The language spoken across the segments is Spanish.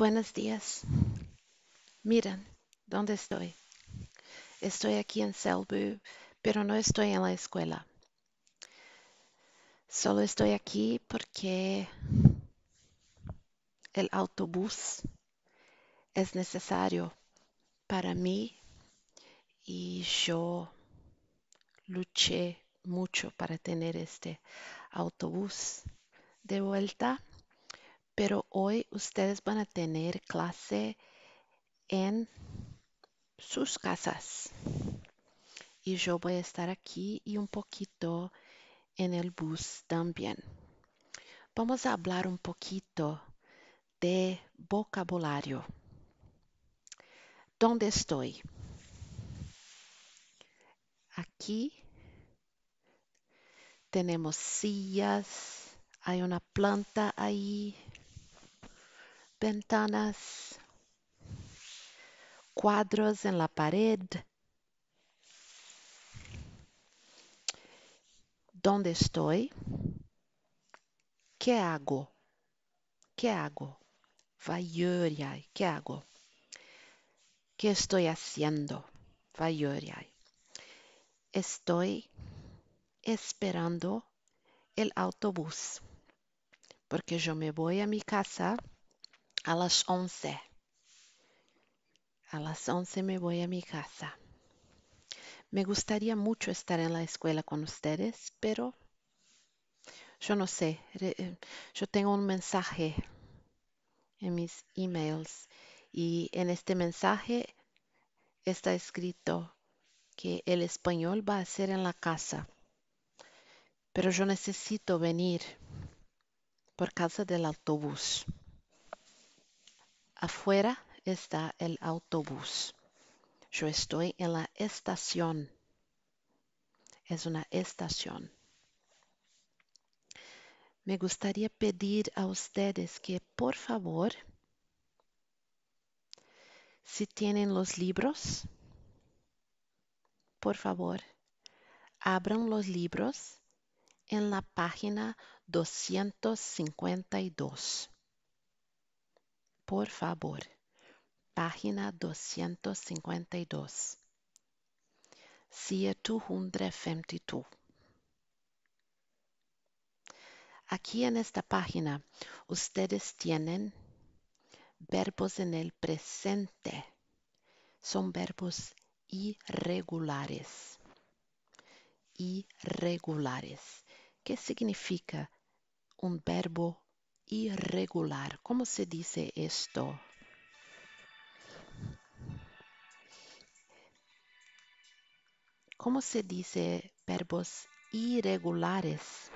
Buenos días. Miren, ¿dónde estoy? Estoy aquí en Selbu, pero no estoy en la escuela. Solo estoy aquí porque el autobús es necesario para mí y yo luché mucho para tener este autobús de vuelta pero hoy ustedes van a tener clase en sus casas. Y yo voy a estar aquí y un poquito en el bus también. Vamos a hablar un poquito de vocabulario. ¿Dónde estoy? Aquí tenemos sillas, hay una planta ahí ventanas, cuadros en la pared, dónde estoy, qué hago, qué hago, qué hago, qué estoy haciendo, Estoy esperando el autobús porque yo me voy a mi casa a las 11. A las 11 me voy a mi casa. Me gustaría mucho estar en la escuela con ustedes, pero yo no sé, eh, yo tengo un mensaje en mis emails y en este mensaje está escrito que el español va a ser en la casa, pero yo necesito venir por causa del autobús. Afuera está el autobús. Yo estoy en la estación. Es una estación. Me gustaría pedir a ustedes que por favor, si tienen los libros, por favor, abran los libros en la página 252. Por favor. Página 252. C-252. Aquí en esta página ustedes tienen verbos en el presente. Son verbos irregulares. Irregulares. ¿Qué significa un verbo irregular. ¿Cómo se dice esto? ¿Cómo se dice verbos irregulares?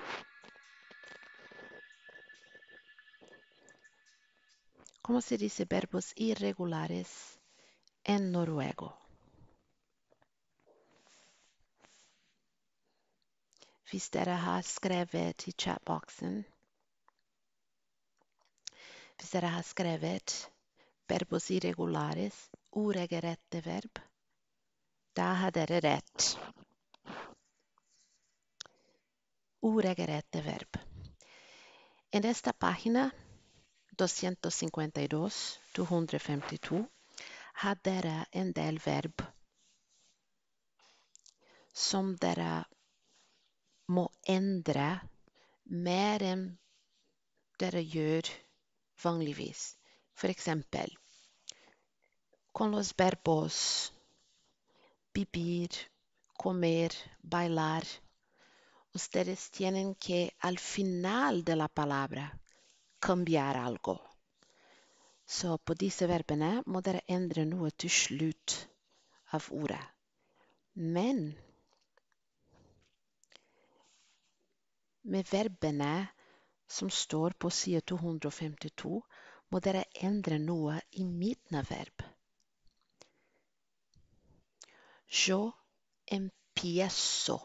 ¿Cómo se dice verbos irregulares en noruego? Vistera dere chatboxen Hvis dere har skrevet verbos irregulares, uregelrette verb, da har dere rett. Uregelrette verb. En esta página 252-252 har dere en del verb som dere må endre mer enn dere gjør vanligvis. For eksempel con los verbos vivir, comer, bailar. Ustedes tienen que al final de la palabra cambiar algo. So på disse verbene må dere endre noe til slutt av ordet. Men med verbene som står på side 252, må dere endre noe i midtende verb. Jo empiezo.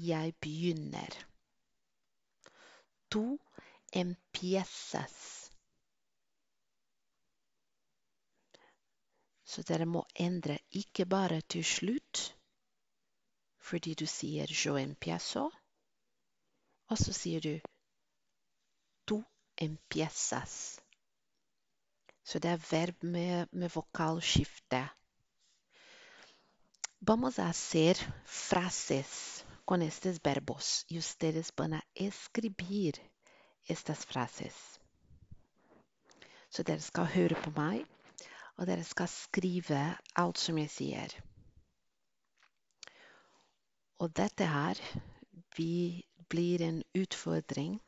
Jeg begynner. Tu empiezas. Så dere må endre ikke bare til slutt, fordi du sier 'jo empiezo', og så sier du empiezas. Så det er verb med, med vocalskifte. Vamos a hacer frases con estos verbos y ustedes van a escribir estas frases. Så dere skal høre på meg, og dere skal skrive alt som jeg sier. Og dette her blir en utfordring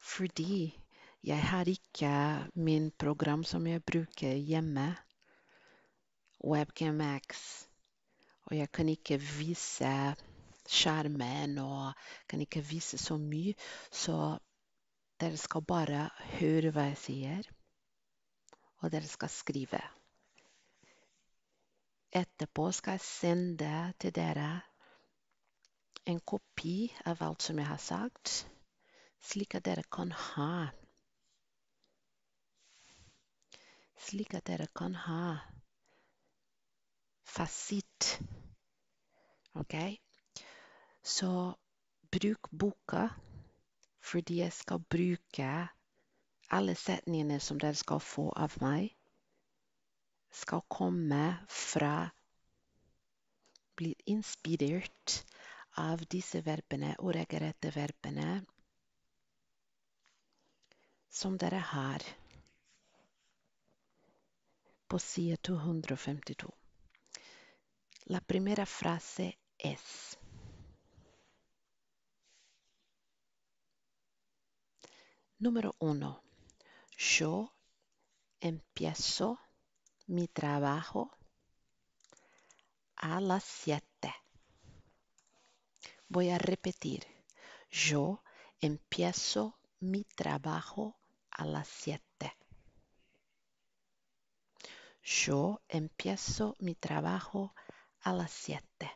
fordi jeg har ikke min program som jeg bruker hjemme, WebCamX. Og jeg kan ikke vise skjermen og kan ikke vise så mye, så dere skal bare høre hva jeg sier, og dere skal skrive. Etterpå skal jeg sende til dere en kopi av alt som jeg har sagt slik at dere kan ha Slik at dere kan ha fasit. OK? Så bruk boka, fordi jeg skal bruke alle setningene som dere skal få av meg, skal komme fra Bli inspirert av disse verbene og regelrette verbene som dere her på 252. La primera frase es Número uno, yo empiezo mi trabajo a las 7. Voy a repetir. Yo empiezo mi trabajo a las siete. Yo empiezo mi trabajo a las siete.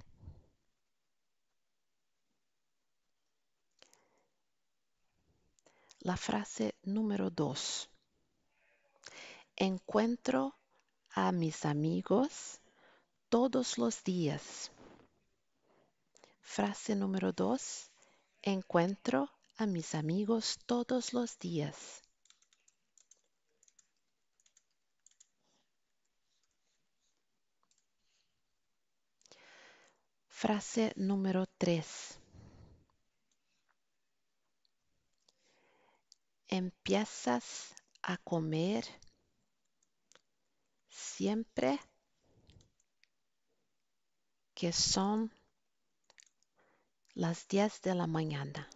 La frase número dos. Encuentro a mis amigos todos los días. Frase número dos. Encuentro a mis amigos todos los días. Frase número tres. Empiezas a comer siempre que son las 10 de la mañana.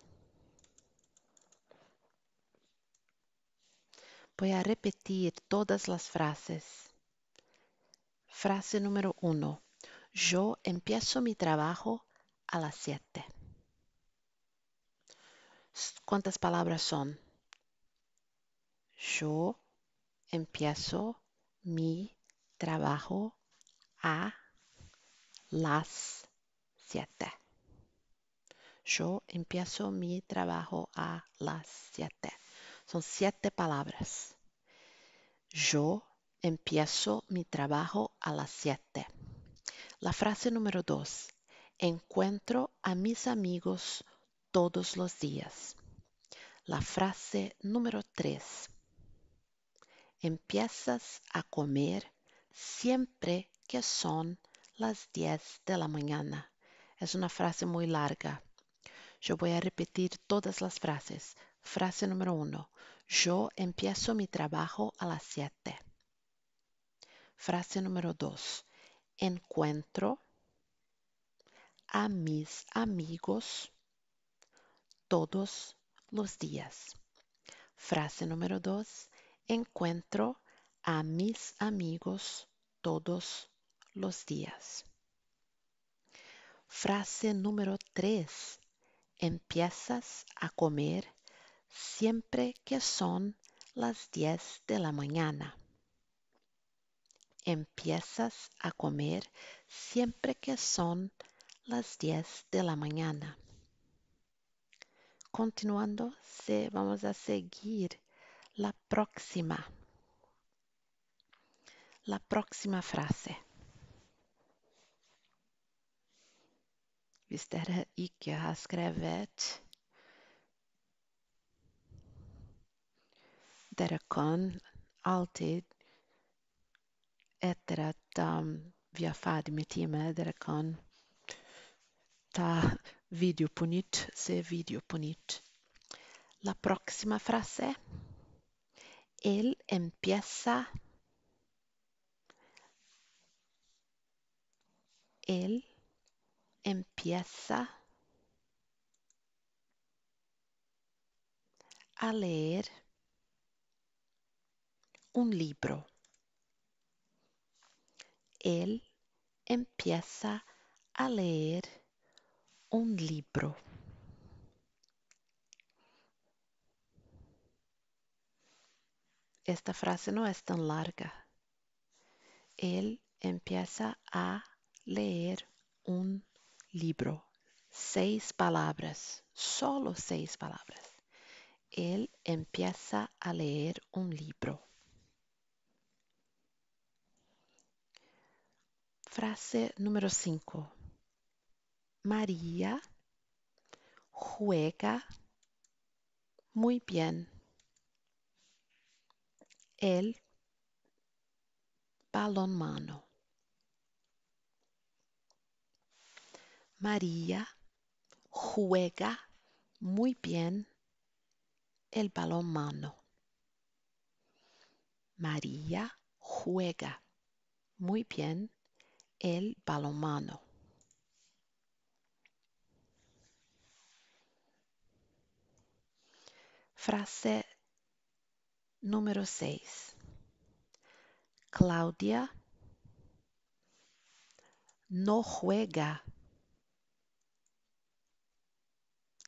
Voy a repetir todas las frases. Frase número uno. Yo empiezo mi trabajo a las siete. ¿Cuántas palabras son? Yo empiezo mi trabajo a las siete. Yo empiezo mi trabajo a las siete. Son siete palabras. Yo empiezo mi trabajo a las siete. La frase número dos. Encuentro a mis amigos todos los días. La frase número tres. Empiezas a comer siempre que son las diez de la mañana. Es una frase muy larga. Yo voy a repetir todas las frases Frase número uno. Yo empiezo mi trabajo a las 7. Frase número dos. Encuentro a mis amigos todos los días. Frase número dos. Encuentro a mis amigos todos los días. Frase número tres. Empiezas a comer siempre que son las 10 de la mañana. Empiezas a comer siempre que son las 10 de la mañana. Continuando, se vamos a seguir la próxima. La próxima frase. ¿Viste y ikke that alltid efter at um, vi er ta video på nytt, se video på La próxima frase. Él empieza. Él empieza a leer un libro. Él empieza a leer un libro. Esta frase no es tan larga. Él empieza a leer un libro. Seis palabras, solo seis palabras. Él empieza a leer un libro. Frase número 5. María juega muy bien. El balonmano. María juega muy bien el balonmano. María juega muy bien el balonmano. Frase número 6. Claudia no juega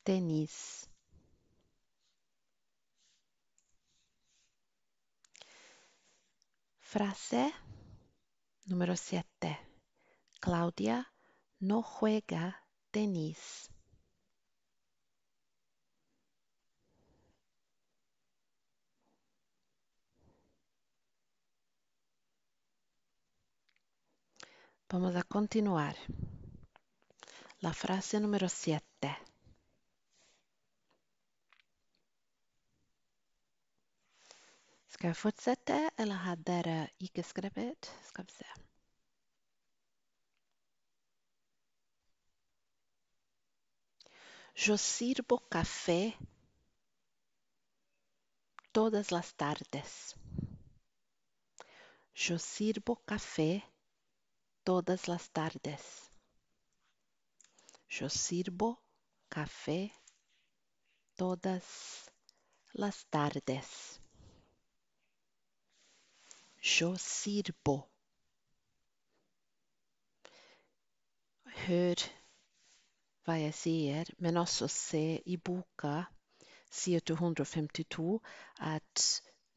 tenis. Frase número 7. Claudia no juega tenis. Vamos a continuar. La frase número 7. Ska jeg fortsette, eller que escribe. ikke skrivit? Josir café todas as tardes. Eu sirvo café todas as tardes. Eu sirvo café todas as tardes. Eu sirvo. Hör hva jeg sier, men også se i boka sier 252 at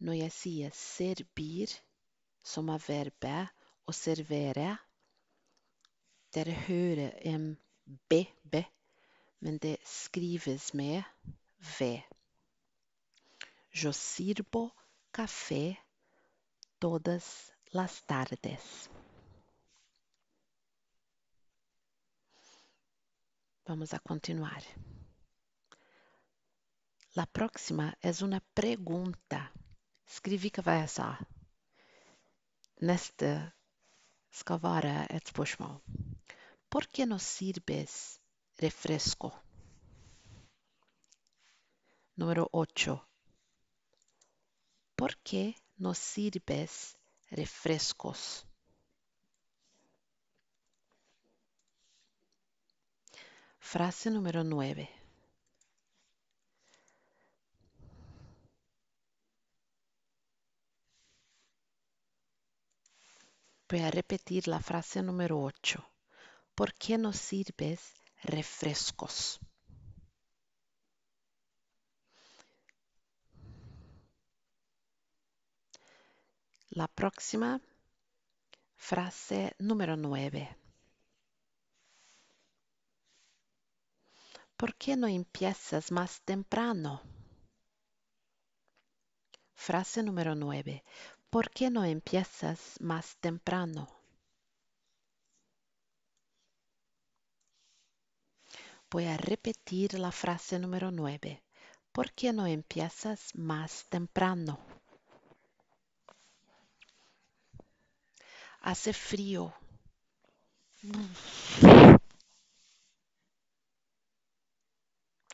når jeg sier 'serbier', som er verbet å servere Dere hører en b, b, men det skrives med v. Jo sirbo kafé, todas las tardes. Vamos a continuar. La próxima é uma pergunta. Escrevi que vai essa. Neste ska vara é ett Por que nos sirves refresco? Número 8. ¿Por que nos sirves refrescos? Frase número 9. Voy a repetir la frase número 8. ¿Por qué no sirves refrescos? La próxima frase número 9. ¿Por qué no empiezas más temprano? Frase número 9. ¿Por qué no empiezas más temprano? Voy a repetir la frase número 9. ¿Por qué no empiezas más temprano? Hace frío.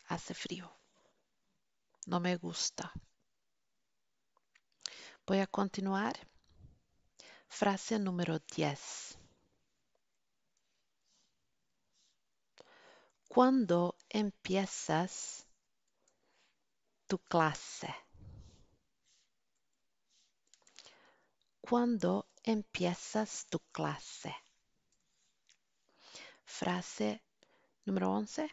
hace frío. No me gusta. Voy a continuar. Frase número 10. ¿Cuándo empiezas tu clase? ¿Cuándo empiezas tu clase? Frase número 11.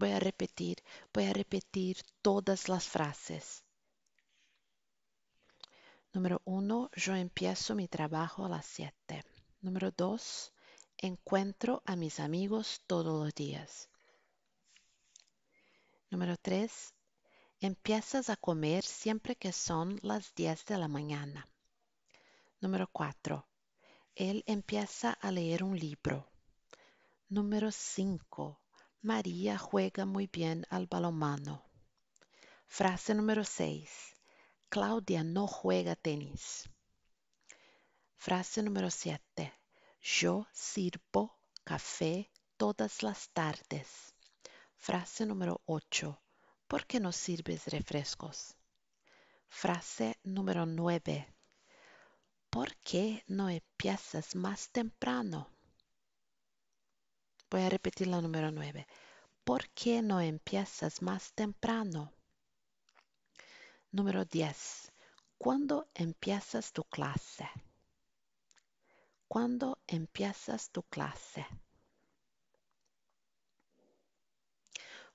Voy a repetir, voy a repetir todas las frases. Número uno, yo empiezo mi trabajo a las siete. Número dos, encuentro a mis amigos todos los días. Número tres, empiezas a comer siempre que son las diez de la mañana. Número cuatro, él empieza a leer un libro. Número cinco, María juega muy bien al balonmano. Frase número 6. Claudia no juega tenis. Frase número 7. Yo sirvo café todas las tardes. Frase número 8. ¿Por qué no sirves refrescos? Frase número 9. ¿Por qué no empiezas más temprano? Voy a repetir la número 9. ¿Por qué no empiezas más temprano? Número 10. ¿Cuándo empiezas tu clase? ¿Cuándo empiezas tu clase?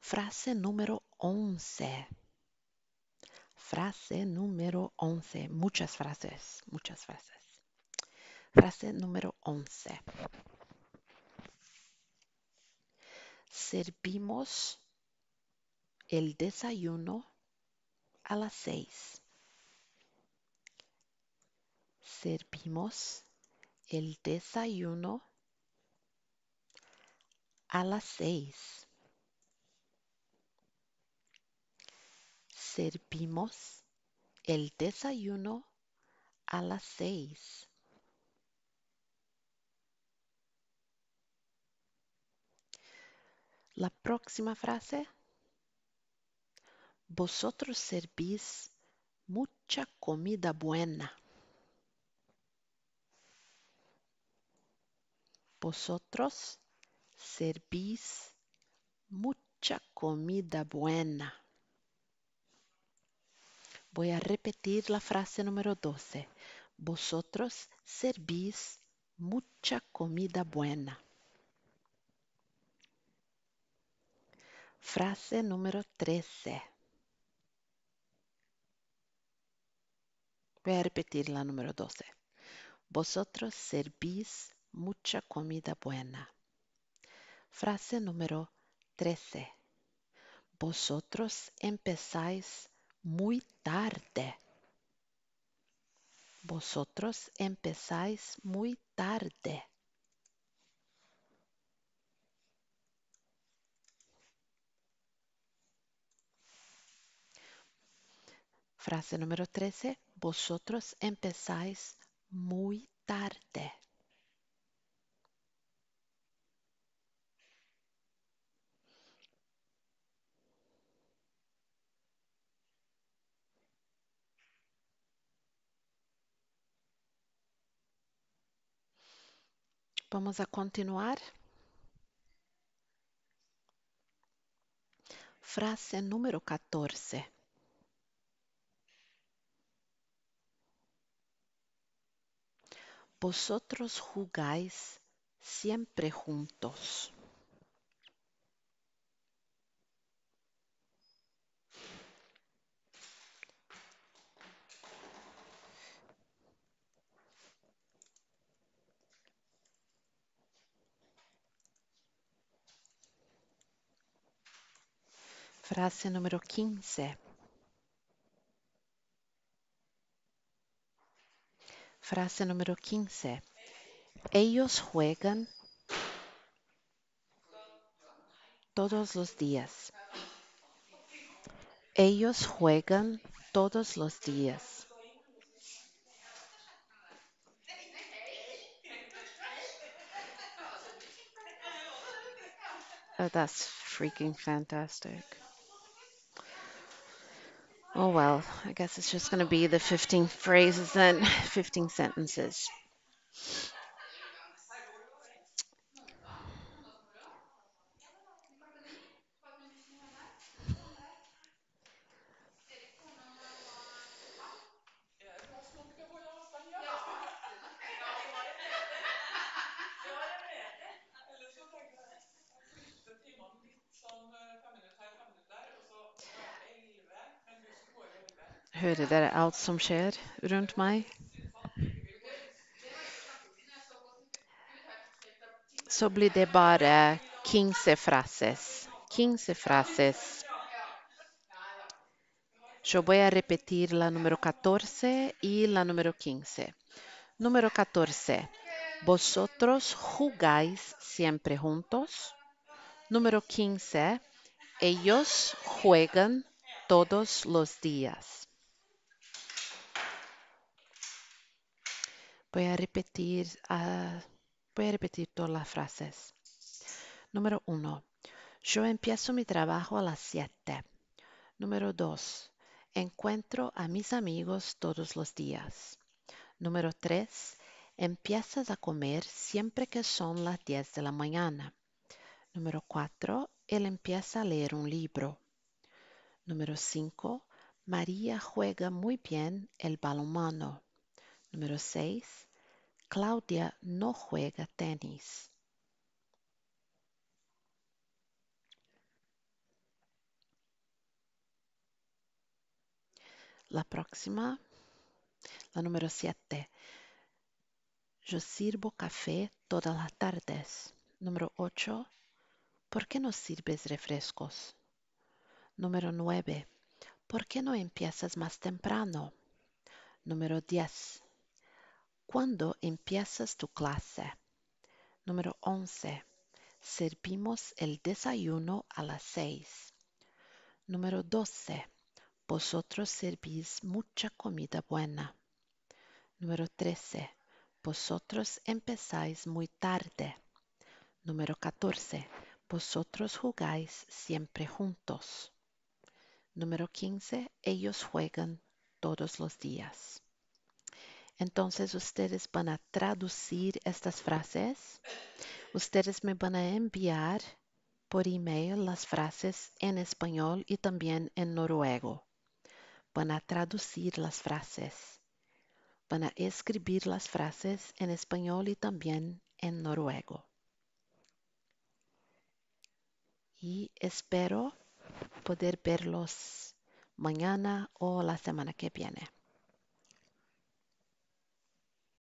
Frase número 11. Frase número 11. Muchas frases, muchas frases. Frase número 11. servimos el desayuno a las seis. Servimos el desayuno a las seis. Servimos el desayuno a las seis. La próxima frase. Vosotros servís mucha comida buena. Vosotros servís mucha comida buena. Voy a repetir la frase número 12. Vosotros servís mucha comida buena. Frase número 13. Voy a repetir la número 12. Vosotros servís mucha comida buena. Frase número 13. Vosotros empezáis muy tarde. Vosotros empezáis muy tarde. Frase número 13. Vosotros empezáis muy tarde. Vamos a continuar. Frase número 14. Vosotros jugáis siempre juntos. Frase número 15. Frase número 15. Ellos juegan todos los días. Ellos juegan todos los días. Oh, that's freaking fantastic. Oh well, I guess it's just going to be the 15 phrases and 15 sentences. sobre där allt som 15 frases. 15 frases. Yo voy a repetir la número 14 y la número 15. Número 14. Vosotros jugáis siempre juntos. Número 15. Ellos juegan todos los días. Voy a repetir, ah, a repetir todas las frases. Número 1. yo empiezo mi trabajo a las 7. Número 2. encuentro a mis amigos todos los días. Número 3. empiezas a comer siempre que son las 10 de la mañana. Número 4. Él empieza a leer un libro. Número 5. María juega muy bien el balonmano. Número 6. Claudia no juega tenis. La próxima, la número 7. Yo sirvo café todas las tardes. Número 8. ¿Por qué no sirves refrescos? Número 9. ¿Por qué no empiezas más temprano? Número 10. ¿Cuándo empiezas tu clase? Número 11. Servimos el desayuno a las 6. Número 12. Vosotros servís mucha comida buena. Número 13. Vosotros empezáis muy tarde. Número 14. Vosotros jugáis siempre juntos. Número 15. Ellos juegan todos los días. Entonces ustedes van a traducir estas frases. Ustedes me van a enviar por email las frases en español y también en noruego. Van a traducir las frases. Van a escribir las frases en español y también en noruego. Y espero poder verlos mañana o la semana que viene.